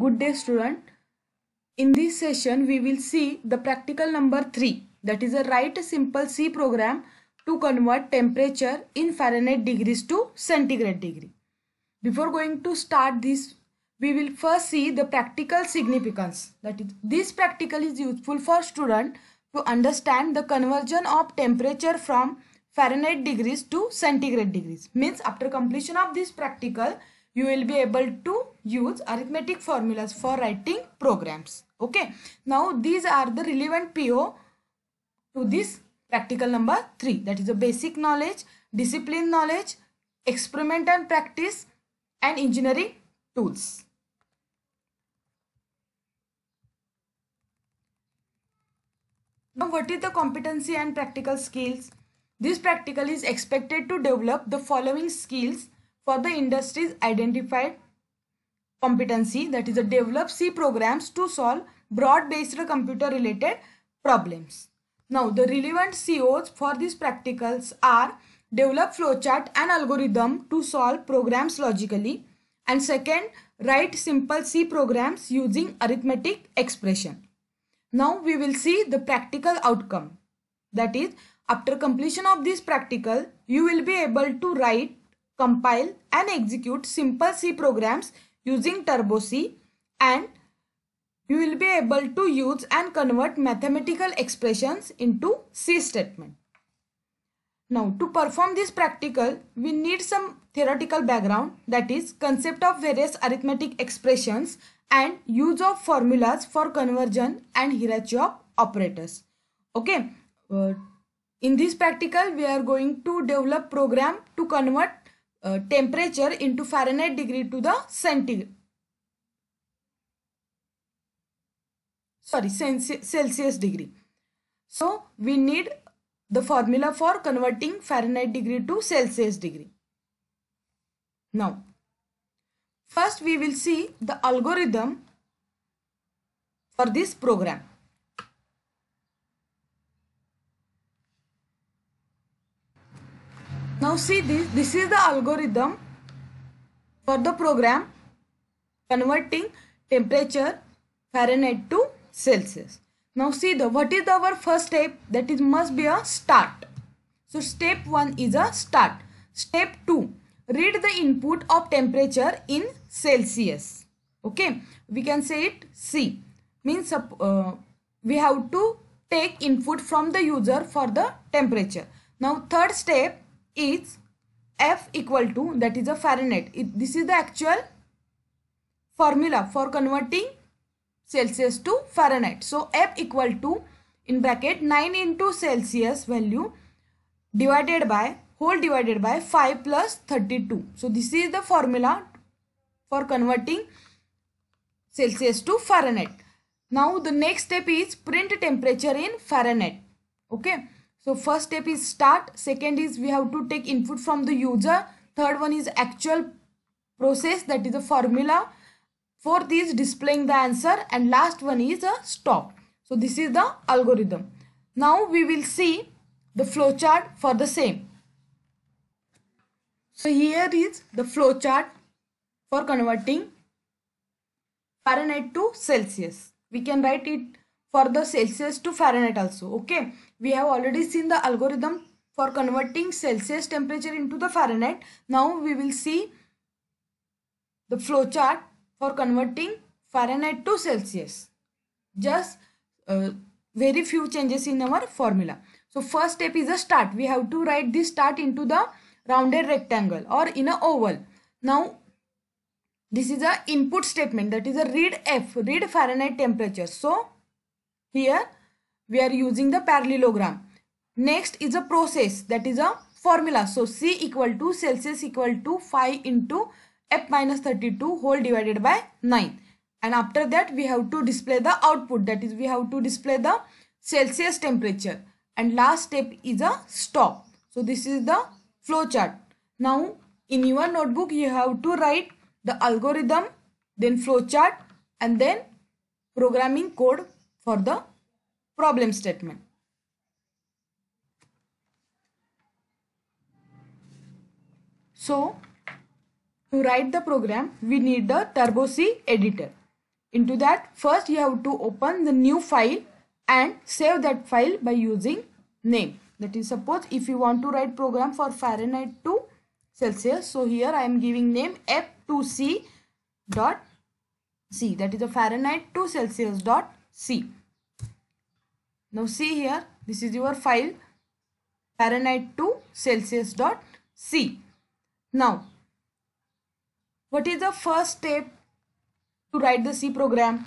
Good day student. In this session we will see the practical number 3 that is a write a simple C program to convert temperature in Fahrenheit degrees to centigrade degree. Before going to start this we will first see the practical significance that is this practical is useful for student to understand the conversion of temperature from Fahrenheit degrees to centigrade degrees means after completion of this practical you will be able to use arithmetic formulas for writing programs. Okay. Now these are the relevant PO to this practical number 3 that is the basic knowledge, discipline knowledge, experiment and practice and engineering tools. Now what is the competency and practical skills? This practical is expected to develop the following skills for the industries identified competency that is a develop C programs to solve broad-based computer related problems. Now the relevant COs for these practicals are develop flowchart and algorithm to solve programs logically and second write simple C programs using arithmetic expression. Now we will see the practical outcome that is after completion of this practical you will be able to write compile and execute simple C programs using Turbo C and you will be able to use and convert mathematical expressions into C statement. Now to perform this practical, we need some theoretical background that is concept of various arithmetic expressions and use of formulas for conversion and hierarchy of operators. Okay, uh, in this practical we are going to develop program to convert uh, temperature into Fahrenheit degree to the centigrade. Sorry, Celsius degree. So we need the formula for converting Fahrenheit degree to Celsius degree. Now, first we will see the algorithm for this program. now see this this is the algorithm for the program converting temperature fahrenheit to celsius now see the what is our first step that is must be a start so step 1 is a start step 2 read the input of temperature in celsius okay we can say it c means uh, we have to take input from the user for the temperature now third step is F equal to that is a Fahrenheit. It, this is the actual formula for converting Celsius to Fahrenheit. So F equal to in bracket 9 into Celsius value divided by whole divided by 5 plus 32. So this is the formula for converting Celsius to Fahrenheit. Now the next step is print temperature in Fahrenheit. Okay. So first step is start. Second is we have to take input from the user. Third one is actual process that is a formula. Fourth is displaying the answer and last one is a stop. So this is the algorithm. Now we will see the flowchart for the same. So here is the flowchart for converting Fahrenheit to Celsius. We can write it for the Celsius to Fahrenheit also. Okay. We have already seen the algorithm for converting Celsius temperature into the Fahrenheit. Now we will see the flowchart for converting Fahrenheit to Celsius. Just uh, very few changes in our formula. So first step is a start. We have to write this start into the rounded rectangle or in a oval. Now this is a input statement that is a read F, read Fahrenheit temperature. So here we are using the parallelogram next is a process that is a formula so c equal to celsius equal to 5 into f minus 32 whole divided by 9 and after that we have to display the output that is we have to display the celsius temperature and last step is a stop so this is the flow chart now in your notebook you have to write the algorithm then flow chart and then programming code for the problem statement. So, to write the program, we need the Turbo C editor. Into that, first you have to open the new file and save that file by using name. That is, suppose if you want to write program for Fahrenheit to Celsius, so here I am giving name f2c dot c. That is a Fahrenheit to Celsius dot c. Now see here, this is your file fahrenheit2 C. Now, what is the first step to write the C program?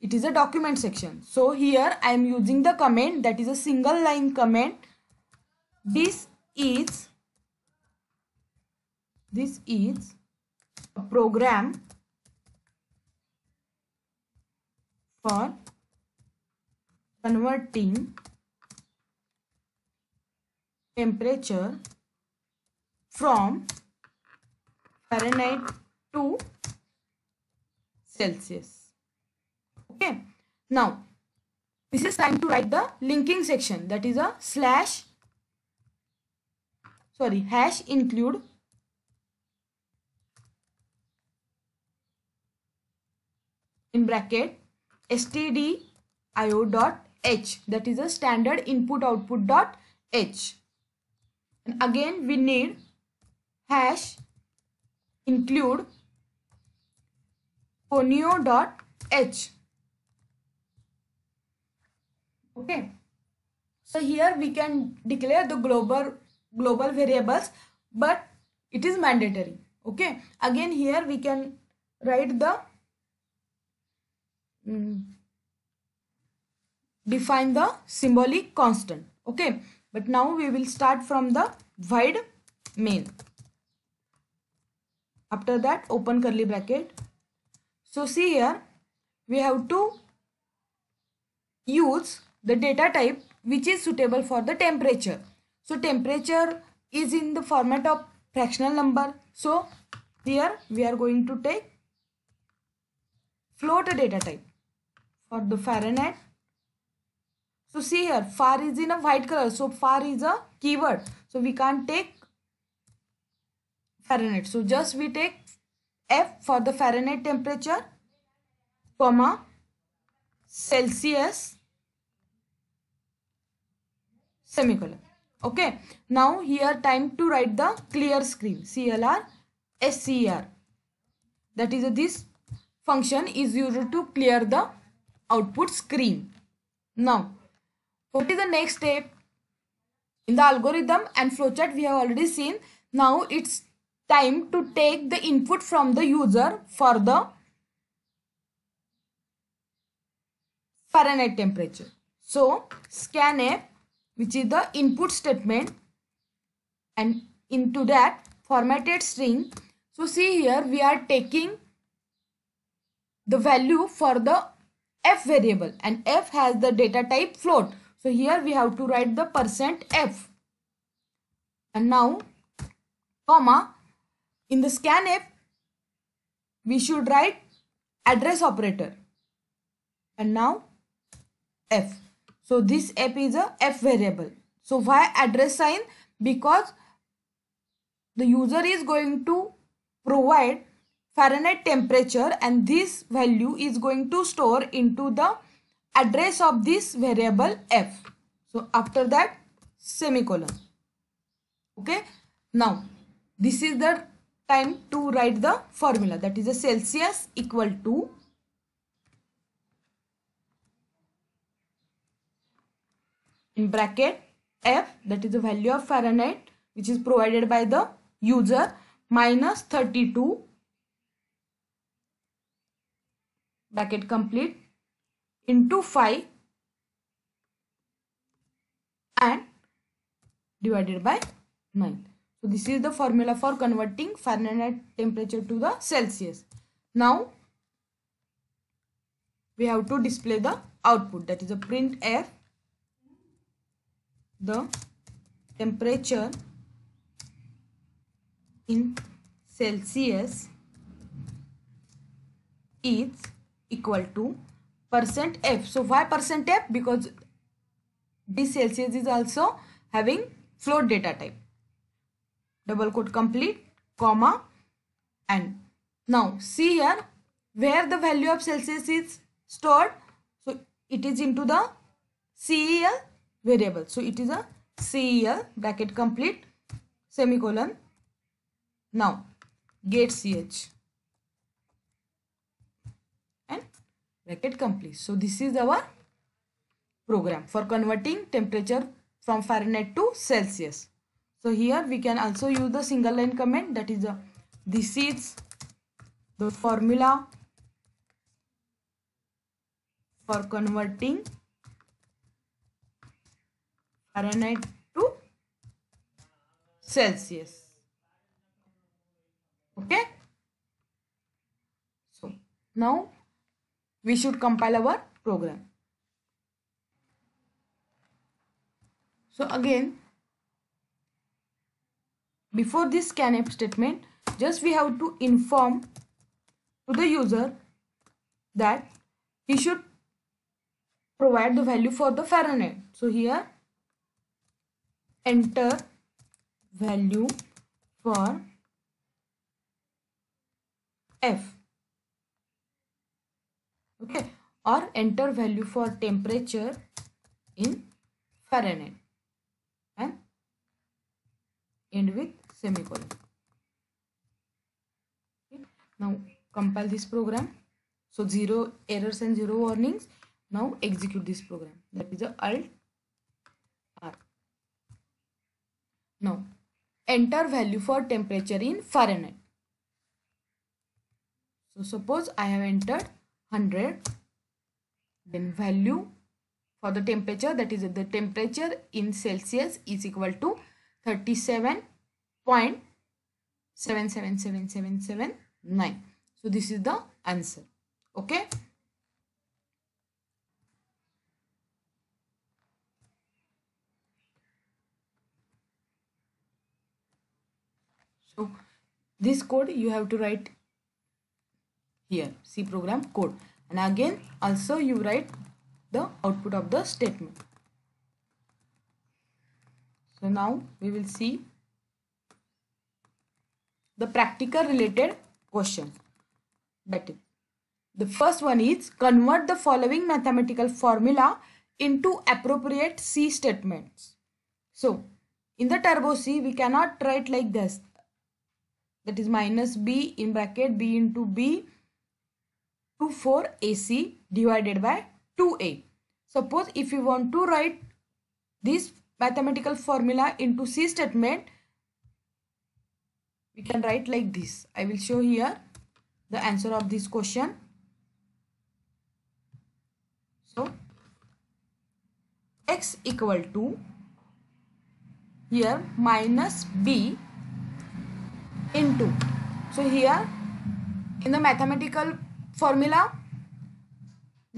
It is a document section. So here I am using the command that is a single line command. This is this is a program for converting temperature from Fahrenheit to Celsius. Okay. Now, this is time to write the linking section that is a slash sorry hash include in bracket stdio dot h that is a standard input output dot h and again we need hash include ponio dot h okay so here we can declare the global global variables but it is mandatory okay again here we can write the mm, define the symbolic constant okay but now we will start from the void main after that open curly bracket so see here we have to use the data type which is suitable for the temperature so temperature is in the format of fractional number so here we are going to take float data type for the Fahrenheit so see here, far is in a white color. So far is a keyword. So we can't take Fahrenheit. So just we take F for the Fahrenheit temperature, comma, Celsius, semicolon. Okay. Now here time to write the clear screen. CLR, SCR. That is this function is used to clear the output screen. Now what is the next step? In the algorithm and flowchart we have already seen. Now it's time to take the input from the user for the Fahrenheit temperature. So scanf which is the input statement and into that formatted string. So see here we are taking the value for the f variable and f has the data type float. So here we have to write the percent F. And now, comma, in the scanf, we should write address operator. And now, F. So this F is a F variable. So why address sign? Because the user is going to provide Fahrenheit temperature and this value is going to store into the address of this variable f. So after that semicolon. Okay. Now this is the time to write the formula that is the Celsius equal to in bracket F that is the value of Fahrenheit which is provided by the user minus 32 bracket complete into 5 and divided by 9. So this is the formula for converting Fahrenheit temperature to the Celsius. Now we have to display the output that is a print F the temperature in Celsius is equal to percent F. So why percent F? Because this Celsius is also having float data type. Double quote complete, comma, and now see here where the value of Celsius is stored. So it is into the CEL variable. So it is a CEL bracket complete semicolon. Now get CH. bracket complete so this is our program for converting temperature from fahrenheit to celsius so here we can also use the single line comment. that is the uh, this is the formula for converting Fahrenheit to Celsius. Okay. So now we should compile our program so again before this scanf statement just we have to inform to the user that he should provide the value for the Fahrenheit. So here enter value for F. or enter value for temperature in Fahrenheit and end with semicolon. Now compile this program. So zero errors and zero warnings. Now execute this program. That is the alt R. Now enter value for temperature in Fahrenheit. So suppose I have entered 100 then value for the temperature that is the temperature in celsius is equal to 37.777779 so this is the answer okay so this code you have to write here c program code and again also you write the output of the statement. So now we will see the practical related question that is the first one is convert the following mathematical formula into appropriate C statements. So in the turbo C we cannot write like this that is minus b in bracket b into b to 4AC divided by 2A. Suppose if you want to write this mathematical formula into C statement, we can write like this. I will show here the answer of this question. So, x equal to here minus b into. So, here in the mathematical formula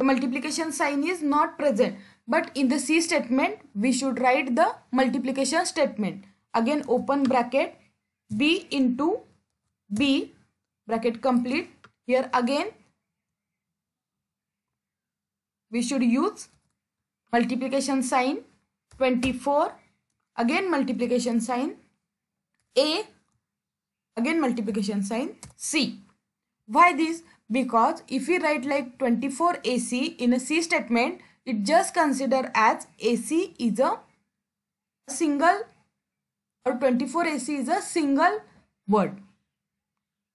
the multiplication sign is not present but in the C statement we should write the multiplication statement again open bracket B into B bracket complete here again we should use multiplication sign 24 again multiplication sign A again multiplication sign C why this because if we write like 24 AC in a C statement, it just consider as AC is a single or 24 AC is a single word.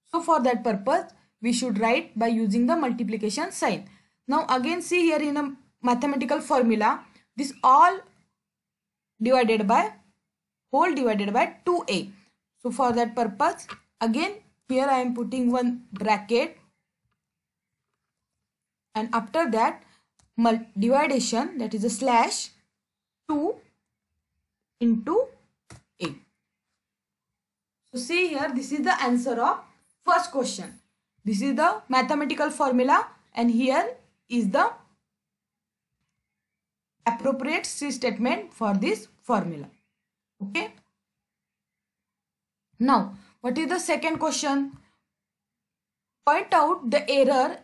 So for that purpose, we should write by using the multiplication sign. Now again see here in a mathematical formula, this all divided by whole divided by 2a. So for that purpose, again here I am putting one bracket and after that division that is a slash 2 into a. So see here this is the answer of first question. This is the mathematical formula and here is the appropriate C statement for this formula. Okay. Now what is the second question? Point out the error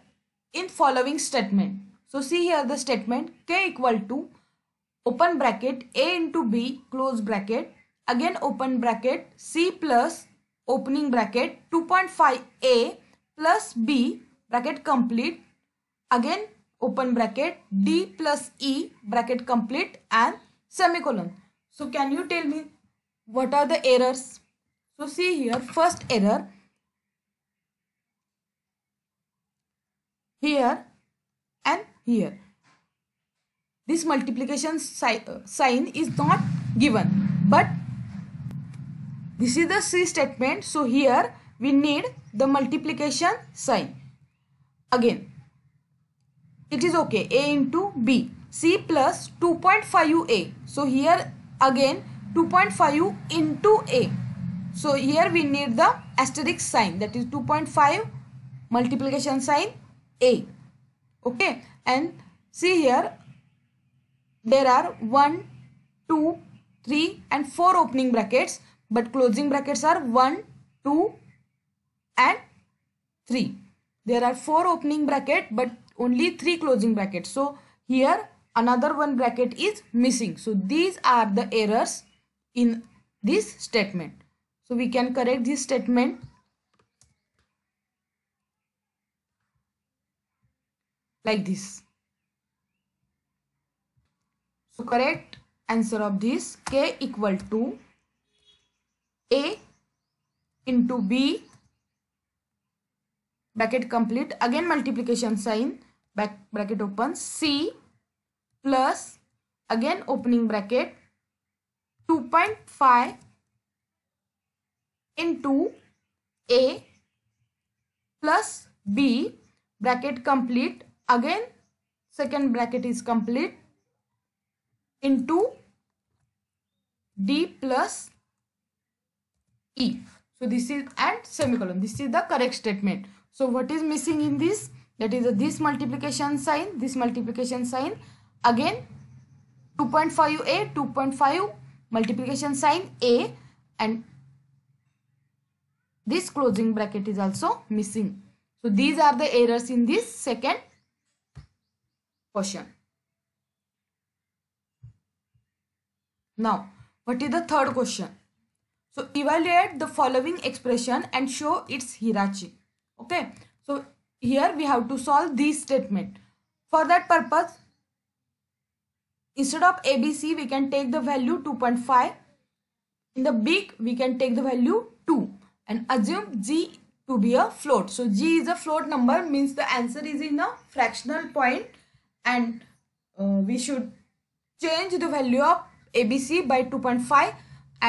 in following statement. So see here the statement k equal to open bracket a into b close bracket again open bracket c plus opening bracket 2.5 a plus b bracket complete again open bracket d plus e bracket complete and semicolon. So can you tell me what are the errors? So see here first error here and here. This multiplication uh, sign is not given but this is the C statement. So here we need the multiplication sign. Again, it is okay. A into B. C plus 2.5A. So here again 2.5 into A. So here we need the asterisk sign that is 2.5 multiplication sign a. Okay. And see here, there are 1, 2, 3 and 4 opening brackets. But closing brackets are 1, 2 and 3. There are 4 opening bracket but only 3 closing brackets. So here another one bracket is missing. So these are the errors in this statement. So we can correct this statement like this. So correct answer of this K equal to A into B bracket complete again multiplication sign back bracket open C plus again opening bracket 2.5 into A plus B bracket complete again second bracket is complete into d plus e so this is and semicolon this is the correct statement so what is missing in this that is a, this multiplication sign this multiplication sign again 2.5a 2.5 multiplication sign a and this closing bracket is also missing so these are the errors in this second question. Now, what is the third question? So, evaluate the following expression and show its hierarchy. Okay. So, here we have to solve this statement. For that purpose, instead of ABC, we can take the value 2.5. In the big, we can take the value 2 and assume G to be a float. So, G is a float number means the answer is in a fractional point and uh, we should change the value of ABC by 2.5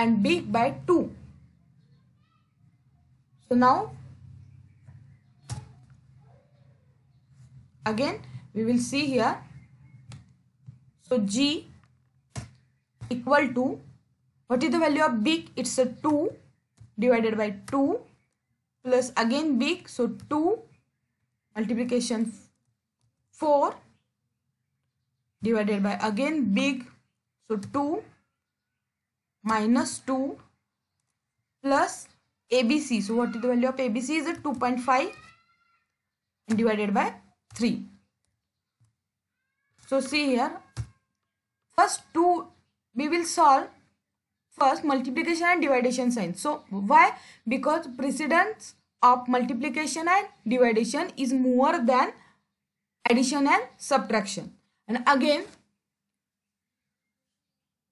and B by 2. So now again we will see here. So G equal to what is the value of big? It's a 2 divided by 2 plus again big so 2 multiplication 4 divided by again big so 2 minus 2 plus ABC. So what is the value of ABC is 2.5 divided by 3. So see here first 2 we will solve first multiplication and division sign. So why? Because precedence of multiplication and division is more than addition and subtraction and again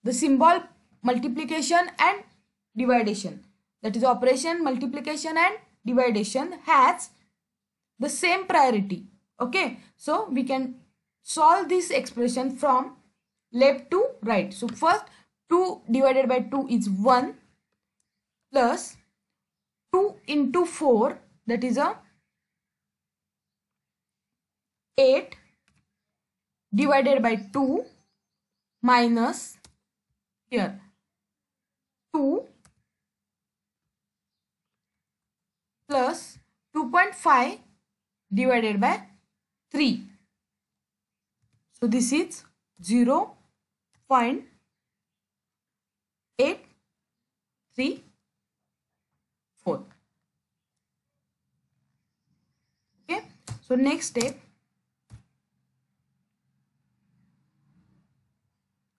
the symbol multiplication and division that is operation multiplication and division has the same priority okay so we can solve this expression from left to right so first 2 divided by 2 is 1 plus 2 into 4 that is a 8 divided by 2 minus here 2 plus 2.5 divided by 3. So this is 0 0.834. Okay. So next step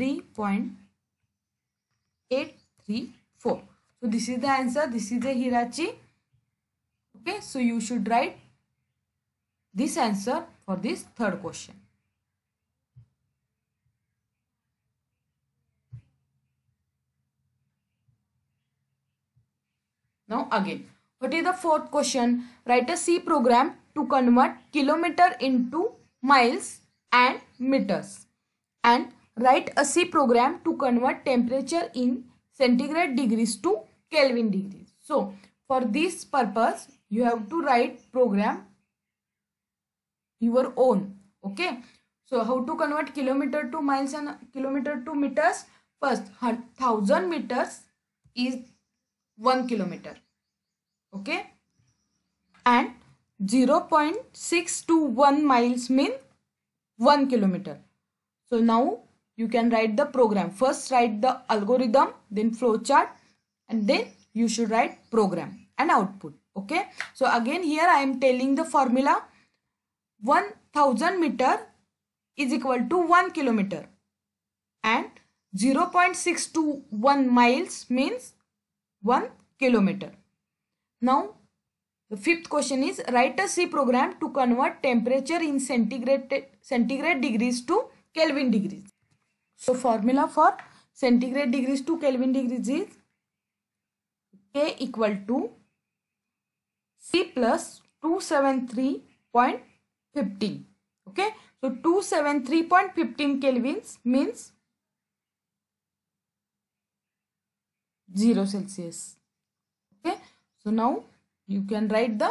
3.834 so this is the answer this is the hirachi okay so you should write this answer for this third question now again what is the fourth question write a c program to convert kilometer into miles and meters and write a C program to convert temperature in centigrade degrees to Kelvin degrees. So, for this purpose, you have to write program your own. Okay. So, how to convert kilometer to miles and kilometer to meters? First, 1000 meters is 1 kilometer. Okay. And 0 0.621 miles mean 1 kilometer. So, now you can write the program. First write the algorithm, then flowchart and then you should write program and output. Okay. So again here I am telling the formula 1000 meter is equal to 1 kilometer and 0.621 miles means 1 kilometer. Now the fifth question is write a C program to convert temperature in centigrade, centigrade degrees to Kelvin degrees. So formula for centigrade degrees to Kelvin degrees is K equal to C plus 273.15. Okay. So 273.15 kelvins means 0 Celsius. Okay. So now you can write the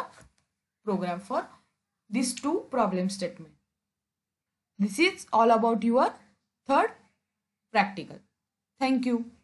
program for these two problem statement. This is all about your third practical. Thank you.